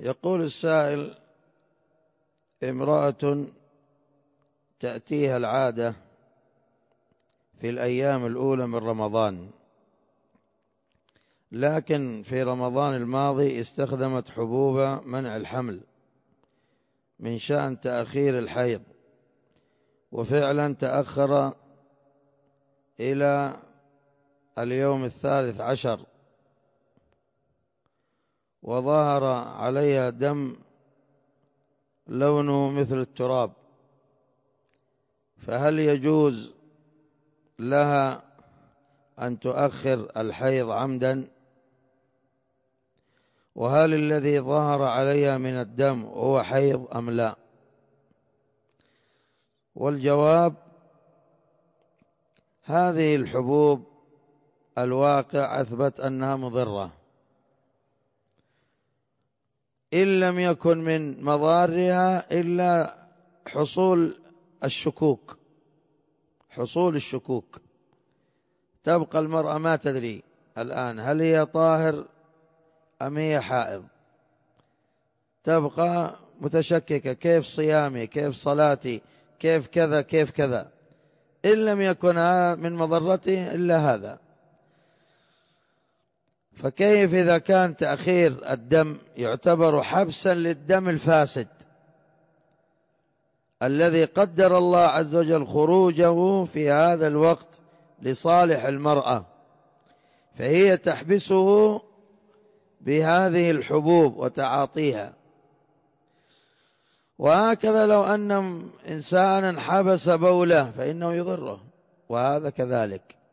يقول السائل امرأة تأتيها العادة في الأيام الأولى من رمضان لكن في رمضان الماضي استخدمت حبوب منع الحمل من شأن تأخير الحيض وفعلا تأخر إلى اليوم الثالث عشر وظهر عليها دم لونه مثل التراب فهل يجوز لها أن تؤخر الحيض عمدا وهل الذي ظهر عليها من الدم هو حيض أم لا والجواب هذه الحبوب الواقع أثبت أنها مضرة إن لم يكن من مضارها إلا حصول الشكوك حصول الشكوك تبقى المرأة ما تدري الآن هل هي طاهر أم هي حائض تبقى متشككة كيف صيامي كيف صلاتي كيف كذا كيف كذا إن لم يكن من مضرته إلا هذا فكيف إذا كان تأخير الدم يعتبر حبسا للدم الفاسد الذي قدر الله عز وجل خروجه في هذا الوقت لصالح المرأة فهي تحبسه بهذه الحبوب وتعاطيها وهكذا لو أن إنسانا حبس بوله فإنه يضره وهذا كذلك